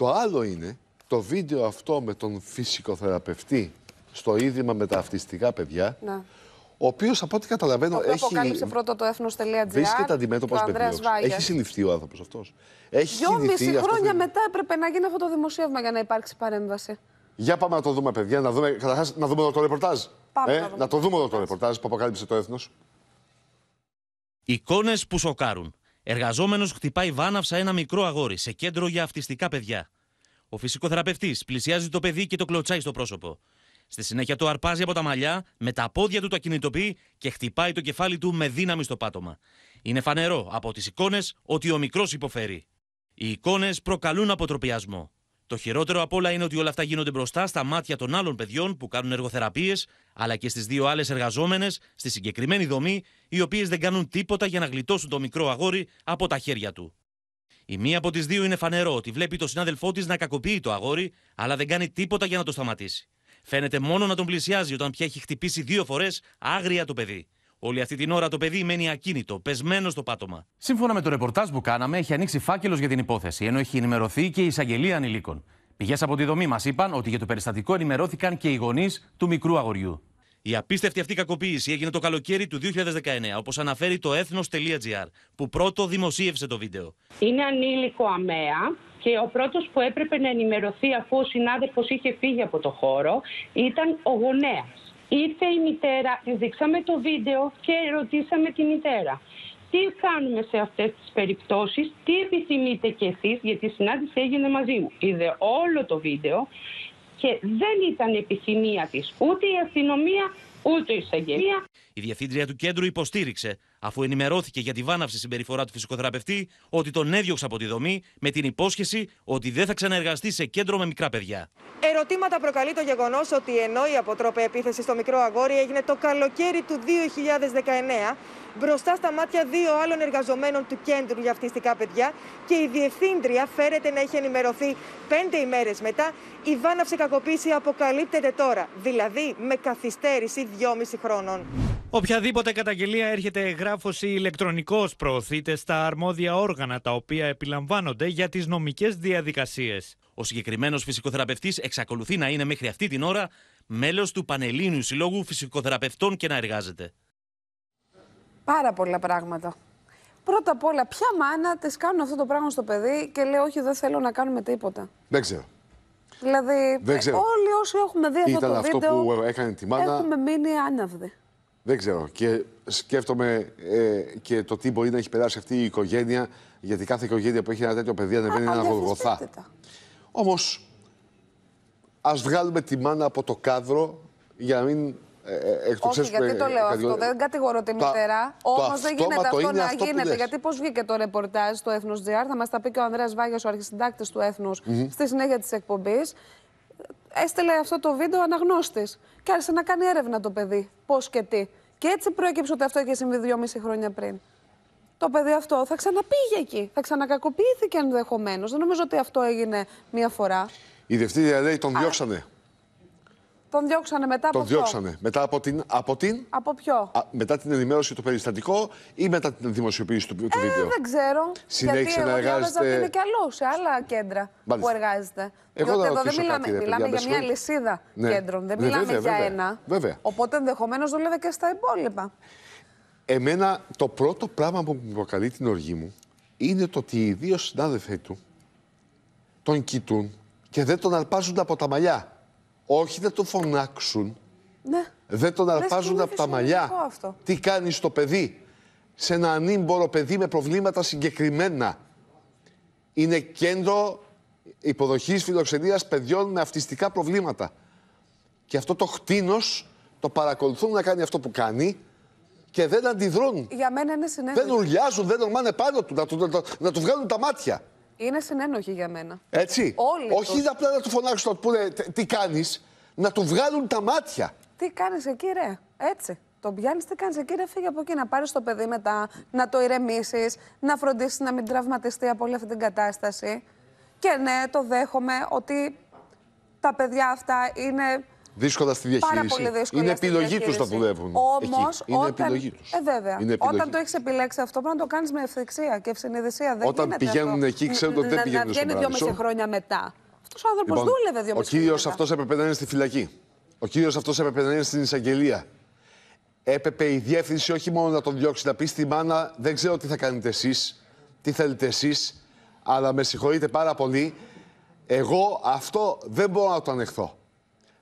Το άλλο είναι το βίντεο αυτό με τον φυσικοθεραπευτή στο Ίδρυμα με τα αυτιστικά παιδιά, να. ο οποίος από ό,τι καταλαβαίνω το έχει. αποκάλυψε πρώτο το έθνο.gr. Βρίσκεται αντιμέτωπο με πλήρω. Έχει συλληφθεί ο άνθρωπος αυτός. Έχει Δυόμιση χρόνια μετά έπρεπε να γίνει αυτό το δημοσίευμα για να υπάρξει παρέμβαση. Για πάμε να το δούμε, παιδιά, να δούμε, καταρχάς, να δούμε εδώ το ρεπορτάζ. Πάμε ε, να, το δούμε εδώ το ρεπορτάζ που αποκάλυψε το έθνος. εικόνες που σοκάρουν. Εργαζόμενος χτυπάει βάναυσα ένα μικρό αγόρι σε κέντρο για αυτιστικά παιδιά. Ο φυσικοθεραπευτής πλησιάζει το παιδί και το κλωτσάει στο πρόσωπο. Στη συνέχεια το αρπάζει από τα μαλλιά, με τα πόδια του τα κινητοποιεί και χτυπάει το κεφάλι του με δύναμη στο πάτωμα. Είναι φανερό από τις εικόνες ότι ο μικρός υποφέρει. Οι εικόνες προκαλούν αποτροπιασμό. Το χειρότερο απ' όλα είναι ότι όλα αυτά γίνονται μπροστά στα μάτια των άλλων παιδιών που κάνουν εργοθεραπείες, αλλά και στις δύο άλλες εργαζόμενες στη συγκεκριμένη δομή οι οποίες δεν κάνουν τίποτα για να γλιτώσουν το μικρό αγόρι από τα χέρια του. Η μία από τις δύο είναι φανερό ότι βλέπει το συνάδελφό της να κακοποιεί το αγόρι, αλλά δεν κάνει τίποτα για να το σταματήσει. Φαίνεται μόνο να τον πλησιάζει όταν πια έχει χτυπήσει δύο φορές άγρια το παιδί. Όλη αυτή την ώρα το παιδί μένει ακίνητο, πεσμένο στο πάτωμα. Σύμφωνα με το ρεπορτάζ που κάναμε, έχει ανοίξει φάκελος για την υπόθεση, ενώ έχει ενημερωθεί και η εισαγγελία ανηλίκων. Πηγές από τη δομή μας είπαν ότι για το περιστατικό ενημερώθηκαν και οι γονείς του μικρού αγοριού. Η απίστευτη αυτή κακοποίηση έγινε το καλοκαίρι του 2019, όπως αναφέρει το ethnos.gr, που πρώτο δημοσίευσε το βίντεο. Είναι ανήλικο αμαία και ο πρώτος που έπρεπε να ενημερωθεί αφού ο συνάδελφος είχε φύγει από το χώρο ήταν ο γονέας. Ήρθε η μητέρα, δείξαμε το βίντεο και ρωτήσαμε τη μητέρα. Τι κάνουμε σε αυτές τις περιπτώσεις, τι επιθυμείτε κι εσείς, γιατί η συνάντηση έγινε μαζί μου. Είδε όλο το βίντεο και δεν ήταν επιθυμία της ούτε η αστυνομία ούτε η εισαγγελία. Η διευθύντρια του κέντρου υποστήριξε αφού ενημερώθηκε για τη βάναυση συμπεριφορά του φυσικοθεραπευτή, ότι τον έδιωξε από τη δομή με την υπόσχεση ότι δεν θα ξαναεργαστεί σε κέντρο με μικρά παιδιά. Ερωτήματα προκαλεί το γεγονός ότι ενώ η αποτρόπη επίθεση στο μικρό αγόρι έγινε το καλοκαίρι του 2019, μπροστά στα μάτια δύο άλλων εργαζομένων του κέντρου για αυτιστικά παιδιά και η διευθύντρια φέρεται να έχει ενημερωθεί πέντε ημέρες μετά, η βάναυση κακοποίηση αποκαλύπτεται τώρα, δηλαδή με καθυστέρηση 2,5 χρόνων. Οποιαδήποτε καταγγελία έρχεται εγγράφος ή ηλεκτρονικός προωθείται στα αρμόδια όργανα τα οποία επιλαμβάνονται για τις νομικές διαδικασίες. Ο συγκεκριμένος φυσικόθεραπευτή εξακολουθεί να είναι μέχρι αυτή την ώρα μέλος του Πανελλήνιου Συλλόγου Φυσικοθεραπευτών και να εργάζεται. Πάρα πολλά πράγματα. Πρώτα απ' όλα, ποια μάνα της κάνουν αυτό το πράγμα στο παιδί και λέει: Όχι, δεν θέλω να κάνουμε τίποτα. Δεν ξέρω. Δηλαδή, όλοι όσοι έχουμε δει αυτό το βίντεο, που έκανε τη μάνα. έχουμε μείνει άναυδοι. Δεν ξέρω. Και σκέφτομαι ε, και το τι μπορεί να έχει περάσει αυτή η οικογένεια, γιατί κάθε οικογένεια που έχει ένα τέτοιο παιδί ανεβαίνει ένα γολγοθά. Όμως, ας βγάλουμε τη μάνα από το κάδρο για να μην ε, ε Όχι, γιατί το λέω αυτό. Δεν κατηγορώ τη μητέρα. Όμως δεν γίνεται αυτό να γίνεται. Γιατί πώς βγήκε το ρεπορτάζ στο Έθνος GR, θα μας τα πει και ο Ανδρέας Βάγιος ο αρχισυντάκτης του Έθνους, στη συνέχεια της εκπομπής έστειλε αυτό το βίντεο αναγνώστης και άρχισε να κάνει έρευνα το παιδί. Πώς και τι. Και έτσι προέκυψε ότι αυτό είχε συμβεί δυόμιση χρόνια πριν. Το παιδί αυτό θα ξαναπήγε εκεί. Θα ξανακακοποιήθηκε ενδεχομένως. Δεν νομίζω ότι αυτό έγινε μία φορά. Η διευθύντρια λέει τον διώξανε. Τον διώξανε μετά από Τον ποιο? Μετά από την. Από, την... από ποιο? μετά την ενημέρωση το περιστατικό ή μετά την δημοσιοποίηση του, του ε, βίντεο. Δεν ξέρω. Συνέχισε να εργάζεται. ότι είναι και αλλού, σε άλλα κέντρα Μάλιστα. που εργάζεται. Εγώ Διότι εδώ δεν μιλάμε, κάτι, μιλάμε για μια λυσίδα ναι. κέντρων. Δεν ναι, μιλάμε για ένα. Βέβαια. Οπότε ενδεχομένως δούλευε και στα υπόλοιπα. Εμένα το πρώτο πράγμα που μου προκαλεί την οργή μου είναι το ότι οι δύο συνάδελφοί του τον κοιτούν και δεν τον αρπάζουν από τα μαλλιά. Όχι να το φωνάξουν. Ναι. Δεν τον αρπάζουν από τα μαλλιά. Τι κάνεις στο παιδί. Σε ένα ανήμπορο παιδί με προβλήματα συγκεκριμένα. Είναι κέντρο υποδοχής φιλοξενίας παιδιών με αυτιστικά προβλήματα. Και αυτό το χτίνος το παρακολουθούν να κάνει αυτό που κάνει και δεν αντιδρούν. Για μένα είναι συνέχεια. Δεν ουρλιάζουν, δεν ορμάνε πάνω του, να του, να, να του βγάλουν τα μάτια. Είναι συνένοχη για μένα. Έτσι. Όλοι Όχι απλά να του φωνάξουν να του τι κάνεις, να του βγάλουν τα μάτια. Τι κάνεις εκεί, ρε. Έτσι. Το πιάνεις, τι κάνεις εκεί, ρε. Φύγε από εκεί να πάρεις το παιδί μετά, να το ηρεμήσεις, να φροντίσεις να μην τραυματιστεί από όλη αυτή την κατάσταση. Και ναι, το δέχομαι ότι τα παιδιά αυτά είναι Δύσκολα στη διαχείριση. Πάρα πολύ δύσκολα είναι επιλογή τους να δουλεύουν. Όμως. Είναι όταν... επιλογή τους. Ε, βέβαια. Είναι επιλογή. Όταν το έχεις επιλέξει αυτό, πρέπει να το κάνεις με ευθυξία και ευσυνειδησία. Δεν όταν πηγαίνουν αυτό. εκεί, ξέρουν ότι δεν πηγαίνουν Να Βγαίνει δυόμιση χρόνια μετά. Αυτός ο άνθρωπος λοιπόν, δούλευε δυόμιση χρόνια. Ο κύριο αυτός έπρεπε να είναι στη φυλακή. Ο κύριος αυτός έπρεπε να είναι στην εισαγγελία. Έπρεπε η διεύθυνση όχι μόνο να τον διώξει, να πει στη μάνα: Δεν ξέρω τι θα κάνετε εσείς, τι θέλετε εσείς, αλλά με συγχωρείτε πάρα πολύ. Εγώ αυτό δεν μπορώ να το ανεχθώ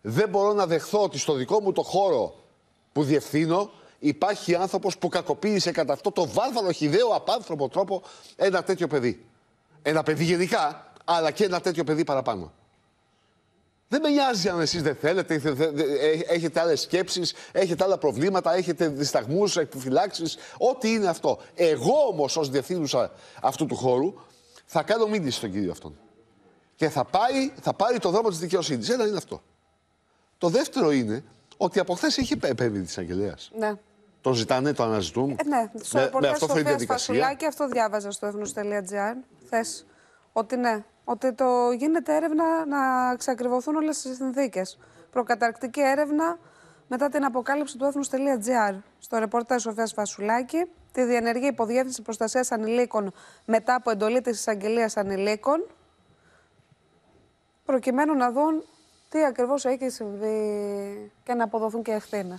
δεν μπορώ να δεχθώ ότι στο δικό μου το χώρο που διευθύνω υπάρχει άνθρωπος που κακοποίησε κατά αυτό το βάρβαρο χιδαίο απάνθρωπο τρόπο ένα τέτοιο παιδί. Ένα παιδί γενικά, αλλά και ένα τέτοιο παιδί παραπάνω. Δεν με νοιάζει αν εσείς δεν θέλετε, ε, έχετε άλλες σκέψεις, έχετε άλλα προβλήματα, έχετε δισταγμούς, επιφυλάξεις, ό,τι είναι αυτό. Εγώ όμως, ως διευθύνουσα αυτού του χώρου, θα κάνω μήνυση στον κύριο αυτόν. Και θα, πάει, θα πάρει το δρόμο της δικαιοσύνης. Ένα είναι αυτό. Το δεύτερο είναι ότι από χθες έχει επέμβει τη εισαγγελέα. Ναι. Το ζητάνε, το αναζητούν. Ε, ναι, στο με, με αυτό Και αυτό διάβαζα στο εύνο.gr χθες. Ότι ναι, ότι το γίνεται έρευνα να εξακριβωθούν όλες τις συνθήκες. Προκαταρκτική έρευνα μετά την αποκάλυψη του έθνου.gr στο ρεπορτάζ Σοφία Φασουλάκη τη διενεργεί υποδιεύθυνση προστασίας ανηλίκων μετά από εντολή της εισαγγελίας ανηλίκων, προκειμένου να δουν τι ακριβώς έχει συμβεί και να αποδοθούν και ευθύνε.